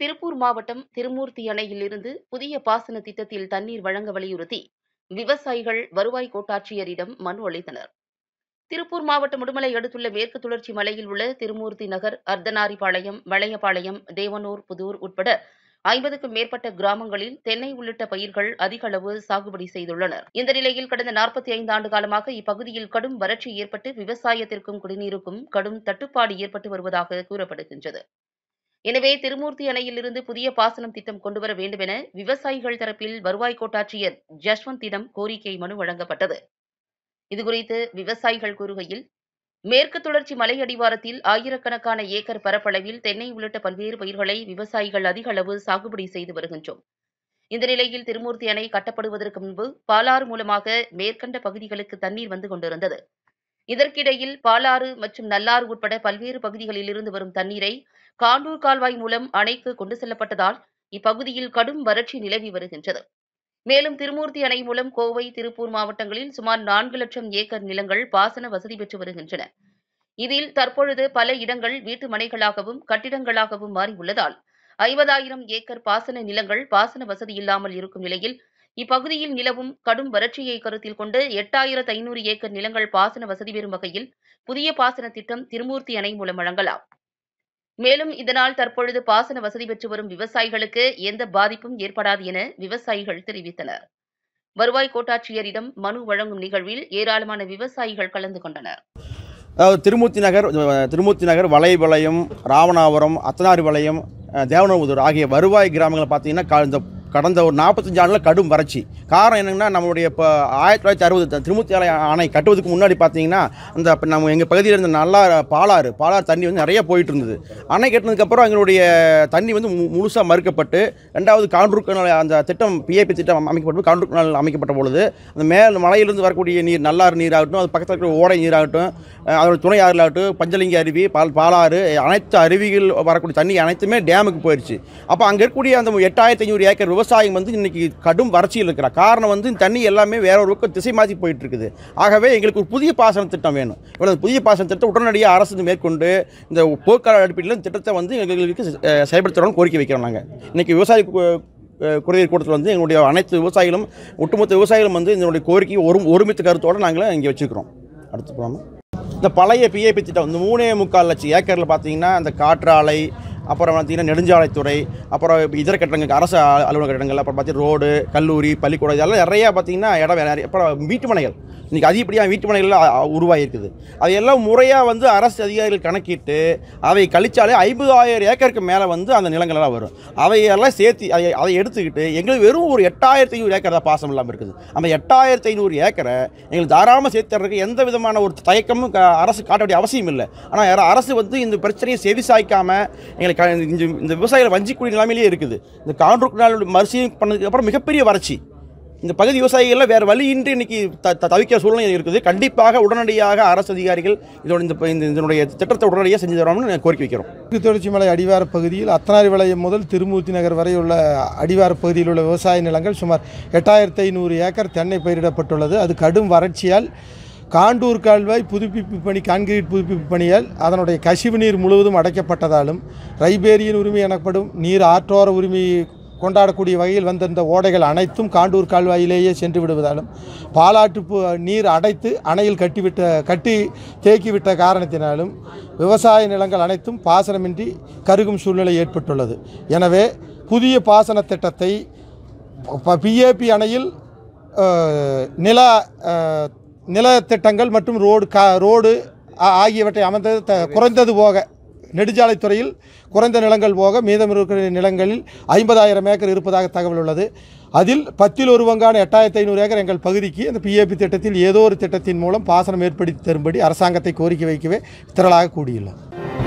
திருப்பூர் மாவட்டம் திருமூர்த்தி அணையிலிருந்து புதிய பாசன திட்டத்தில் தண்ணீர் வழங்க வலியுறுத்தி விவசாயிகள் வருவாய் கோட்டாட்சியரிடம் மனு அளித்தனர் திருப்பூர் மாவட்டம் உடுமலை அடுத்துள்ள மேற்கு தொடர்ச்சி மலையில் உள்ள திருமூர்த்தி நகர் அர்த்தனாரிபாளையம் வளையபாளையம் தேவனூர் புதூர் உட்பட ஐம்பதுக்கும் மேற்பட்ட கிராமங்களில் தென்னை உள்ளிட்ட பயிர்கள் அதிக அளவு சாகுபடி செய்துள்ளனர் இந்த நிலையில் கடந்த நாற்பத்தி ஐந்து ஆண்டு காலமாக இப்பகுதியில் கடும் வறட்சி ஏற்பட்டு விவசாயத்திற்கும் குடிநீருக்கும் கடும் தட்டுப்பாடு ஏற்பட்டு வருவதாக கூறப்படுகின்றது எனவே திருமூர்த்தி அணையிலிருந்து புதிய பாசனம் திட்டம் கொண்டுவர வேண்டும் என விவசாயிகள் தரப்பில் வருவாய் கோட்டாட்சியர் ஜஸ்வந்திடம் கோரிக்கை மனு வழங்கப்பட்டது இதுகுறித்து விவசாயிகள் கூறுகையில் மேற்கு தொடர்ச்சி மலை அடிவாரத்தில் ஆயிரக்கணக்கான ஏக்கர் பரப்பளவில் தென்னை உள்ளிட்ட பல்வேறு பயிர்களை விவசாயிகள் அதிக அளவு சாகுபடி செய்து வருகின்றோம் இந்த நிலையில் திருமூர்த்தி அணை கட்டப்படுவதற்கு முன்பு பாலாறு மூலமாக மேற்கண்ட பகுதிகளுக்கு தண்ணீர் வந்து கொண்டிருந்தது இதற்கிடையில் பாலாறு மற்றும் நல்லாறு உட்பட பல்வேறு பகுதிகளிலிருந்து வரும் தண்ணீரை காண்டூர் கால்வாய் மூலம் அணைக்கு கொண்டு செல்லப்பட்டதால் இப்பகுதியில் கடும் வறட்சி நிலவி வருகின்றது மேலும் திருமூர்த்தி அணை மூலம் கோவை திருப்பூர் மாவட்டங்களில் சுமார் நான்கு லட்சம் ஏக்கர் நிலங்கள் பாசன வசதி பெற்று வருகின்றன இதில் தற்பொழுது பல இடங்கள் வீட்டு மனைகளாகவும் கட்டிடங்களாகவும் மாறியுள்ளதால் ஐம்பதாயிரம் ஏக்கர் பாசன நிலங்கள் பாசன வசதி இல்லாமல் இருக்கும் நிலையில் இப்பகுதியில் நிலவும் கடும் வறட்சியை கருத்தில் கொண்டு எட்டாயிரத்து ஐநூறு ஏக்கர் நிலங்கள் பாசன வசதி பெறும் வகையில் புதிய பாசன திட்டம் திருமூர்த்தி அணை மூலம் வழங்கலாம் மேலும் இதனால் தற்பொழுது பாசன வசதி பெற்று வரும் விவசாயிகளுக்கு எந்த பாதிப்பும் ஏற்படாது என விவசாயிகள் தெரிவித்தனர் வருவாய் கோட்டாட்சியரிடம் மனு வழங்கும் நிகழ்வில் ஏராளமான விவசாயிகள் கலந்து கொண்டனர் அதாவது திருமூர்த்தி நகர் திருமூர்த்தி நகர் வளைவளையம் ராவணாபுரம் அத்தனாரி வளையம் தேவனபுதூர் ஆகிய வருவாய் கிராமங்களை பார்த்தீங்கன்னா இந்த கடந்த ஒரு நாற்பத்தஞ்சு ஆண்டில் கடும் வறட்சி காரணம் என்னங்கன்னா நம்மளுடைய இப்போ ஆயிரத்தி தொள்ளாயிரத்தி அறுபது ஆலை அணை கட்டுவதுக்கு முன்னாடி பார்த்தீங்கன்னா அந்த நம்ம எங்கள் பகுதியில் இருந்த நல்லா பாலாறு பாலாறு தண்ணி வந்து நிறைய போயிட்டு இருந்தது அணை கட்டினதுக்கப்புறம் எங்களுடைய தண்ணி வந்து முழுசாக மறுக்கப்பட்டு ரெண்டாவது காண்ட்ரூக் அந்த திட்டம் பிஏபி திட்டம் அமைக்கப்பட்டு காண்ட்ரூக் நாள் அமைக்கப்பட்ட பொழுது அந்த மேல் மலையிலிருந்து வரக்கூடிய நீர் நல்லாறு நீர் ஆகட்டும் அது பக்கத்தில் இருக்கிற ஓடை நீர் ஆகட்டும் அதோட துணை ஆகட்டும் பஞ்சலிங்க அருவி பால் பாலாறு அனைத்து அருவிகள் வரக்கூடிய தண்ணி அனைத்துமே டேமுக்கு போயிடுச்சு அப்போ அங்கே இருக்கக்கூடிய அந்த எட்டாயிரத்தி ஐநூறு ஏக்கர் விவசாயம் விவசாயம் வந்து இன்றைக்கி கடும் வறட்சியில் இருக்கிற காரணம் வந்து தண்ணி எல்லாமே வேற ஒரு பக்கம் திசை மாற்றி போயிட்டு இருக்குது ஆகவே எங்களுக்கு ஒரு புதிய பாசன திட்டம் வேணும் இவ்வளவு புதிய பாசன திட்டம் உடனடியாக அரசு மேற்கொண்டு இந்த போர்க்கால அடிப்படையில் திட்டத்தை வந்து எங்களுக்கு செயல்படுத்தணும்னு கோரிக்கை வைக்கிறோம் நாங்கள் இன்றைக்கி விவசாய குறைதீர் கூட்டத்தில் வந்து எங்களுடைய அனைத்து விவசாயிகளும் ஒட்டுமொத்த விவசாயிகளும் வந்து இதனுடைய கோரிக்கையை ஒரு ஒருமித்த கருத்தோடு நாங்கள் இங்கே வச்சுருக்கிறோம் அடுத்து போகலாமா இந்த பழைய பிஏபி திட்டம் இந்த மூணே முக்கால் லட்சம் ஏக்கரில் பார்த்தீங்கன்னா அந்த காற்றாலை அப்புறம் பார்த்தீங்கன்னா நெடுஞ்சாலைத்துறை அப்புறம் இதர கட்டடங்கள் அரசு அலுவலக கட்டடங்கள் அப்புறம் பார்த்தீங்கன்னா ரோடு கல்லூரி பள்ளிக்கூடம் இதெல்லாம் நிறையா பார்த்தீங்கன்னா இடம் நிறைய அப்புறம் வீட்டுமனைகள் இன்றைக்கி அதிகப்படியாக வீட்டுமனைகள் உருவாகியிருக்குது அதையெல்லாம் முறையாக வந்து அரசு அதிகாரிகள் கணக்கிட்டு அவை கழித்தாலே ஐம்பதாயிரம் ஏக்கருக்கு மேலே வந்து அந்த நிலங்கள்லாம் வரும் அவையெல்லாம் சேர்த்து அதை அதை எடுத்துக்கிட்டு எங்களுக்கு வெறும் ஒரு எட்டாயிரத்தி ஐநூறு ஏக்கர் தான் பாசம் இல்லாமல் இருக்குது அந்த எட்டாயிரத்தி ஐநூறு ஏக்கரை எங்களுக்கு தாராளமாக சேர்த்து தரதுக்கு எந்த விதமான ஒரு தயக்கமும் அரசு காட்ட வேண்டிய அவசியம் இல்லை ஆனால் அரசு வந்து இந்த பிரச்சனையை செவிசாய்க்காமல் சாய்க்காமல் எங்களுக்கு இந்த இந்த விவசாயிகள் வஞ்சிக்கூடிய நிலைமையிலேயே இருக்குது இந்த காண்ட்ரூக் நாள் மரிசையும் பண்ணதுக்கு அப்புறம் மிகப்பெரிய வறட்சி இந்த பகுதி விவசாயிகள்லாம் வேறு வழியின்றி இன்றைக்கி த தவிக்க சூழ்நிலை இருக்குது கண்டிப்பாக உடனடியாக அரசு அதிகாரிகள் இதோட இந்த இதனுடைய திட்டத்தை உடனடியாக செஞ்சு தரணும்னு கோரிக்கை வைக்கிறோம் தொடர்ச்சி மலை அடிவார பகுதியில் அத்தனாரி வளையம் முதல் திருமூர்த்தி நகர் வரை உள்ள அடிவார பகுதியில் உள்ள விவசாய நிலங்கள் சுமார் எட்டாயிரத்து ஐநூறு ஏக்கர் தென்னை பயிரிடப்பட்டுள்ளது அது கடும் வறட்சியால் காண்டூர் கால்வாய் புதுப்பிப்பு பணி கான்கிரீட் புதுப்பிப்பு பணியால் அதனுடைய கசிவு நீர் முழுவதும் அடைக்கப்பட்டதாலும் ரைபேரியன் உரிமை எனப்படும் நீர் ஆற்றோர உரிமை கொண்டாடக்கூடிய வகையில் வந்திருந்த ஓடைகள் அனைத்தும் காண்டூர் கால்வாயிலேயே சென்று விடுவதாலும் பாலாட்டு நீர் அடைத்து அணையில் கட்டிவிட்ட கட்டி தேக்கிவிட்ட காரணத்தினாலும் விவசாய நிலங்கள் அனைத்தும் பாசனமின்றி கருகும் சூழ்நிலை ஏற்பட்டுள்ளது எனவே புதிய பாசன திட்டத்தை பிஏபி அணையில் நில நிலத்திட்டங்கள் மற்றும் ரோடு கா ரோடு ஆகியவற்றை அமைந்தது த குறைந்தது போக நெடுஞ்சாலைத்துறையில் குறைந்த நிலங்கள் போக மீதம் இருக்கிற நிலங்களில் ஐம்பதாயிரம் ஏக்கர் இருப்பதாக தகவல் உள்ளது அதில் பத்தில் ஒரு பங்கான எட்டாயிரத்தி ஐநூறு ஏக்கர் எங்கள் பகுதிக்கு அந்த பிஏபி திட்டத்தில் ஏதோ ஒரு திட்டத்தின் மூலம் பாசனம் ஏற்படுத்தி தரும்படி அரசாங்கத்தை கோரிக்கை வைக்கவே திரளாக கூடியுள்ளது